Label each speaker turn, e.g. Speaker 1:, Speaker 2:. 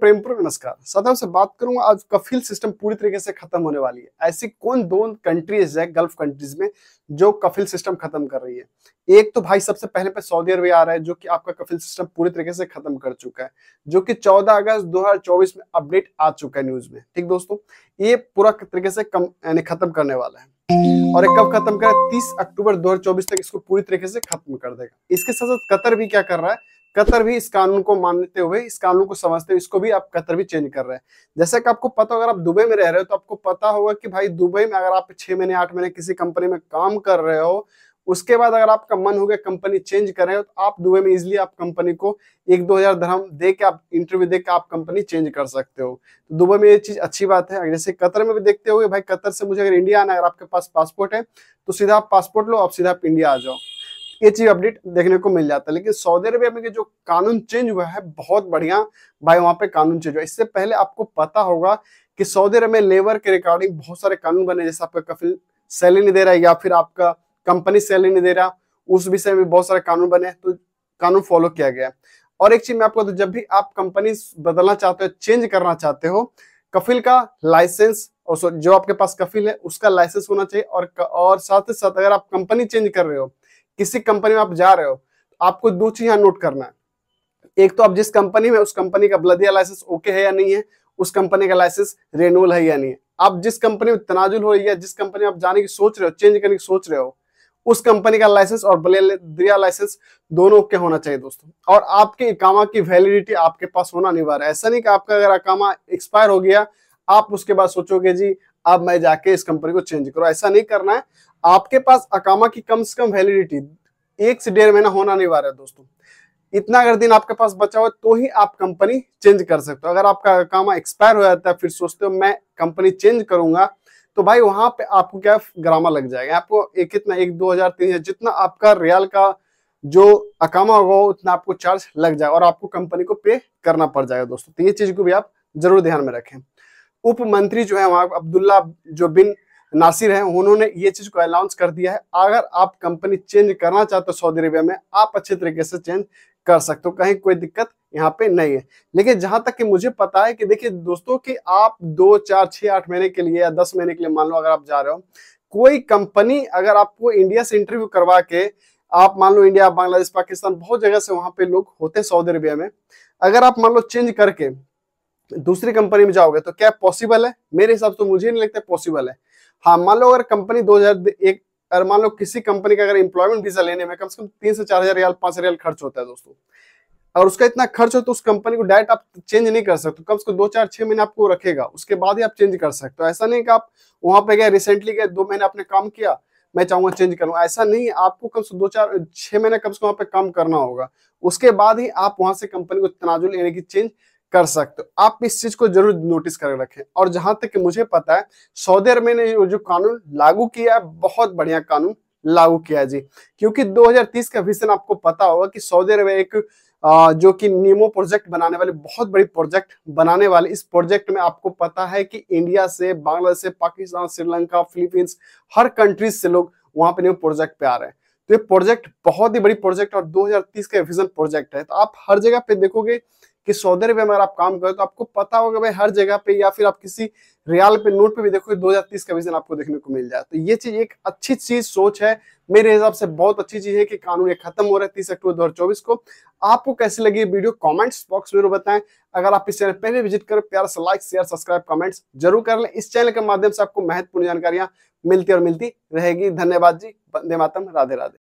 Speaker 1: प्रेमपुर नमस्कार साथियों से बात करूंगा आज कफिल सिस्टम पूरी तरीके से खत्म होने वाली है ऐसी कौन दो कंट्रीज है गल्फ कंट्रीज में जो कफिल सिस्टम खत्म कर रही है एक तो भाई सबसे पहले पे सऊदी अरब आ रहा है जो कि आपका कफिल सिस्टम पूरी तरीके से खत्म कर चुका है जो कि 14 अगस्त 2024 में अपडेट आ चुका है न्यूज में ठीक दोस्तों ये पूरा तरीके से कम यानी खत्म करने वाला है और कब खत्म करे तीस अक्टूबर दो तक इसको पूरी तरीके से खत्म कर देगा इसके साथ साथ कतर भी क्या कर रहा है कतर भी इस कानून को मानते हुए इस कानून को समझते हुए इसको भी आप कतर भी चेंज कर रहे हैं जैसे कि आपको पता अगर आप दुबई में रह रहे हो तो आपको पता होगा कि भाई दुबई में अगर आप छह महीने आठ महीने किसी कंपनी में काम कर रहे हो उसके बाद अगर आपका मन हो गया कंपनी चेंज करें तो आप दुबई में इजिली आप कंपनी को एक दो हजार धर्म दे के आप इंटरव्यू दे के आप कंपनी चेंज कर सकते हो तो दुबई में ये चीज अच्छी बात है जैसे कतर में भी देखते हुए भाई कतर से मुझे अगर इंडिया आना अगर आपके पास पासपोर्ट है तो सीधा आप पासपोर्ट लो आप सीधा आप इंडिया आ जाओ ये चीज अपडेट देखने को मिल जाता है लेकिन सऊदी अरबिया में जो कानून चेंज हुआ है बहुत बढ़िया भाई वहां पे कानून चेंज हुआ इससे पहले आपको पता होगा कि सऊदी अरब में लेबर के रिकॉर्डिंग बहुत सारे कानून बने जैसे आपका कफिल सैलरी नहीं दे रहा है या फिर आपका कंपनी सैलरी नहीं दे रहा उस विषय में बहुत सारे कानून बने तो कानून फॉलो किया गया और एक चीज मैं आपको जब भी आप कंपनी बदलना चाहते हो चेंज करना चाहते हो कफिल का लाइसेंस और जो आपके पास कफिल है उसका लाइसेंस होना चाहिए और और साथ ही साथ अगर आप कंपनी चेंज कर रहे हो किसी कंपनी में आप जा रहे हो तो आपको दो चीज यहाँ नोट करना है एक तो आप जिस कंपनी में उस कंपनी का बलदिया लाइसेंस ओके है या नहीं है उस कंपनी का लाइसेंस रेनुअल है या नहीं है आप जिस कंपनी में तनाजुल हो रही है जिस कंपनी में आप जाने की सोच रहे हो चेंज करने की सोच रहे हो उस कंपनी का लाइसेंस और बलेद्रिया लाइसेंस दोनों ओके होना चाहिए दोस्तों और आपके इकामा की वैलिडिटी आपके पास होना अनिवार्य है ऐसा नहीं कि आपका अगर अकामा एक्सपायर हो गया आप उसके बाद सोचोगे जी अब मैं जाके इस कंपनी को चेंज करो ऐसा नहीं करना है आपके पास अकामा की कम से कम वैलिडिटी एक से डेढ़ महीना होना नहीं अनिवार्य है दोस्तों इतना अगर दिन आपके पास बचा हुआ तो ही आप कंपनी चेंज कर सकते हो अगर आपका अकामा एक्सपायर हो जाता है फिर सोचते हो मैं कंपनी चेंज करूंगा तो भाई वहां पे आपको क्या ग्रामा लग जाएगा आपको एक कितना एक दो हजार तीन हजार जितना आपका रियाल का जो अकामा होगा उतना आपको चार्ज लग जाएगा और आपको कंपनी को पे करना पड़ जाएगा दोस्तों तो ये चीज को भी आप जरूर ध्यान में रखें उप मंत्री जो है वहाँ अब्दुल्ला जो बिन नासिर हैं उन्होंने ये चीज को अनाउंस कर दिया है अगर आप कंपनी चेंज करना चाहते हो सऊदी अरेबिया में आप अच्छे तरीके से चेंज कर सकते हो कहीं कोई दिक्कत यहाँ पे नहीं है लेकिन जहां तक कि मुझे पता है कि देखिए दोस्तों कि आप दो चार छः आठ महीने के लिए या दस महीने के लिए मान लो अगर आप जा रहे हो कोई कंपनी अगर आपको इंडिया से इंटरव्यू करवा के आप मान लो इंडिया बांग्लादेश पाकिस्तान बहुत जगह से वहां पे लोग होते हैं सऊदी अरेबिया में अगर आप मान लो चेंज करके दूसरी कंपनी में जाओगे तो क्या पॉसिबल है मेरे हिसाब से तो मुझे नहीं लगता पॉसिबल है हाँ मान लो अगर कंपनी दो हजार मान लो किसी कंपनी का अगर इंप्लॉयमेंट वीजा लेने में कम से कम तीन से चार हजार रियाल पांच रियाल खर्च होता है दोस्तों और उसका इतना खर्च हो तो उस कंपनी को डायरेक्ट आप चेंज नहीं कर सकते कम से कम दो चार छह महीने आपको रखेगा उसके बाद ही आप चेंज कर सकते हो ऐसा नहीं कि आप वहां पे गए रिसेंटली गए दो महीने आपने काम किया मैं चाहूंगा चेंज करूँ ऐसा नहीं आपको कम से दो चार छह महीने कम से कम वहाँ पे काम करना होगा उसके बाद ही आप वहां से कंपनी को तनाजुल यानी कि चेंज कर सकते हो आप इस चीज को जरूर नोटिस कर रखें और जहां तक मुझे पता है सऊदी अरब ने जो कानून लागू किया है बहुत बढ़िया कानून लागू किया जी क्योंकि 2030 का विजन आपको पता होगा कि सऊदी अरब एक जो कि नीमो प्रोजेक्ट बनाने वाले बहुत बड़ी प्रोजेक्ट बनाने वाले इस प्रोजेक्ट में आपको पता है कि इंडिया से बांग्लादेश से पाकिस्तान श्रीलंका फिलीपींस हर कंट्रीज से लोग वहां पे नीमो प्रोजेक्ट पे आ रहे हैं तो ये प्रोजेक्ट बहुत ही बड़ी प्रोजेक्ट और 2030 का विजन प्रोजेक्ट है तो आप हर जगह पे देखोगे कि सौदे रुपये में अगर आप काम करें तो आपको पता होगा भाई हर जगह पे या फिर आप किसी रियाल पे नोट पे भी देखोगे दो हजार तीस का विजन आपको देखने को मिल जाए तो ये चीज एक अच्छी चीज सोच है मेरे हिसाब से बहुत अच्छी चीज है कि कानून ये खत्म हो रहा है तीस अक्टूबर दो हजार चौबीस को आपको कैसे लगी वीडियो कॉमेंट्स बॉक्स में बताएं अगर आप इस चैनल पहले विजिट करें प्यार से लाइक शेयर सब्सक्राइब कॉमेंट्स जरूर कर ले इस चैनल के माध्यम से आपको महत्वपूर्ण जानकारियां मिलती और मिलती रहेगी धन्यवाद जी बंदे मातम राधे राधे